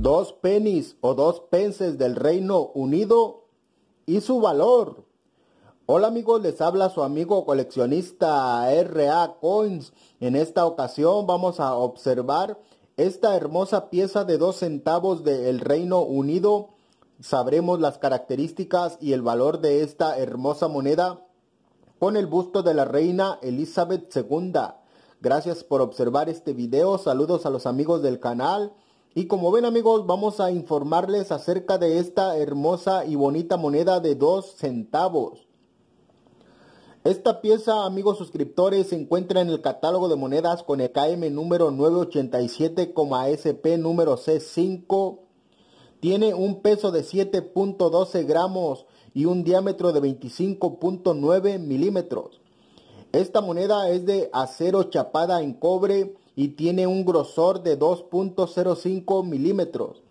dos penis o dos pences del Reino Unido y su valor. Hola amigos, les habla su amigo coleccionista RA Coins. En esta ocasión vamos a observar esta hermosa pieza de dos centavos del Reino Unido. Sabremos las características y el valor de esta hermosa moneda con el busto de la reina Elizabeth II. Gracias por observar este video. Saludos a los amigos del canal. Y como ven amigos, vamos a informarles acerca de esta hermosa y bonita moneda de 2 centavos. Esta pieza, amigos suscriptores, se encuentra en el catálogo de monedas con EKM número 987,SP número C5. Tiene un peso de 7.12 gramos y un diámetro de 25.9 milímetros. Esta moneda es de acero chapada en cobre y tiene un grosor de 2.05 milímetros.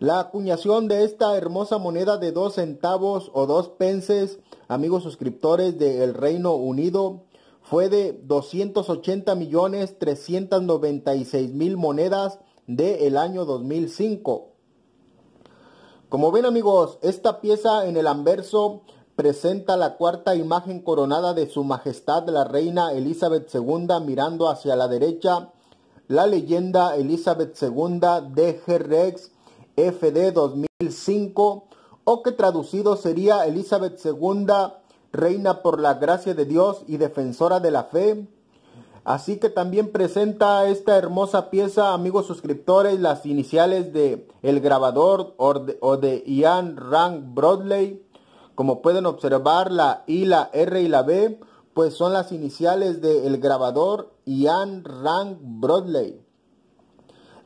La acuñación de esta hermosa moneda de 2 centavos o 2 pences, amigos suscriptores del Reino Unido, fue de 280 millones 396 mil monedas del año 2005. Como ven amigos, esta pieza en el anverso presenta la cuarta imagen coronada de Su Majestad la Reina Elizabeth II mirando hacia la derecha, la leyenda Elizabeth II DG Rex FD 2005, o que traducido sería Elizabeth II, Reina por la gracia de Dios y defensora de la fe. Así que también presenta esta hermosa pieza, amigos suscriptores, las iniciales de el grabador o de Ian Rank Broadley como pueden observar, la I, la R y la B, pues son las iniciales del grabador Ian Rank Broadley.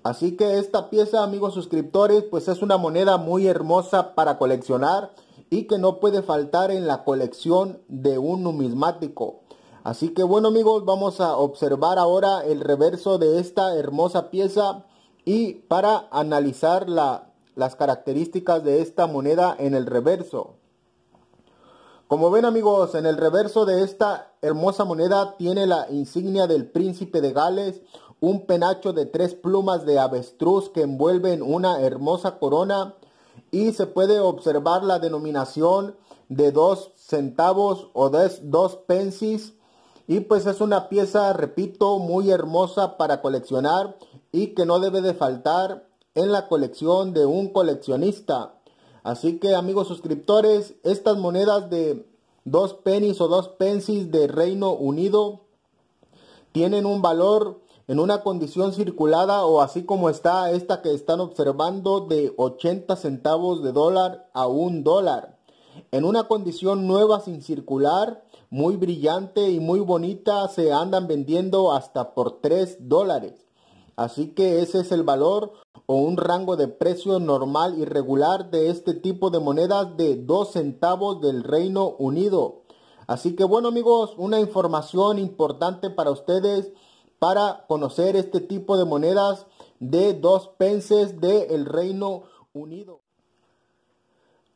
Así que esta pieza, amigos suscriptores, pues es una moneda muy hermosa para coleccionar y que no puede faltar en la colección de un numismático. Así que bueno amigos, vamos a observar ahora el reverso de esta hermosa pieza y para analizar las características de esta moneda en el reverso. Como ven amigos, en el reverso de esta hermosa moneda tiene la insignia del príncipe de Gales, un penacho de tres plumas de avestruz que envuelven una hermosa corona y se puede observar la denominación de dos centavos o dos pensis. Y pues es una pieza, repito, muy hermosa para coleccionar y que no debe de faltar en la colección de un coleccionista. Así que amigos suscriptores, estas monedas de dos pennies o dos pensis de Reino Unido tienen un valor en una condición circulada o así como está esta que están observando de 80 centavos de dólar a un dólar. En una condición nueva sin circular, muy brillante y muy bonita, se andan vendiendo hasta por 3 dólares. Así que ese es el valor o un rango de precio normal y regular de este tipo de monedas de 2 centavos del Reino Unido. Así que bueno amigos, una información importante para ustedes para conocer este tipo de monedas de 2 pences del Reino Unido.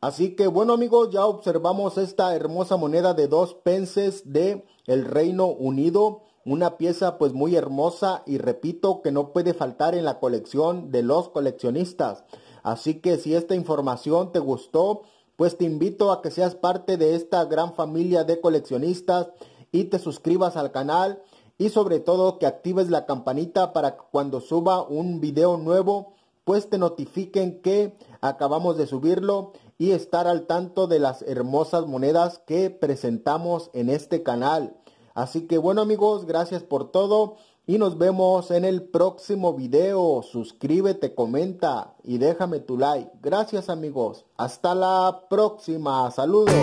Así que bueno amigos, ya observamos esta hermosa moneda de 2 pences del Reino Unido una pieza pues muy hermosa y repito que no puede faltar en la colección de los coleccionistas. Así que si esta información te gustó, pues te invito a que seas parte de esta gran familia de coleccionistas y te suscribas al canal y sobre todo que actives la campanita para que cuando suba un video nuevo pues te notifiquen que acabamos de subirlo y estar al tanto de las hermosas monedas que presentamos en este canal. Así que bueno amigos, gracias por todo y nos vemos en el próximo video. Suscríbete, comenta y déjame tu like. Gracias amigos. Hasta la próxima. Saludos.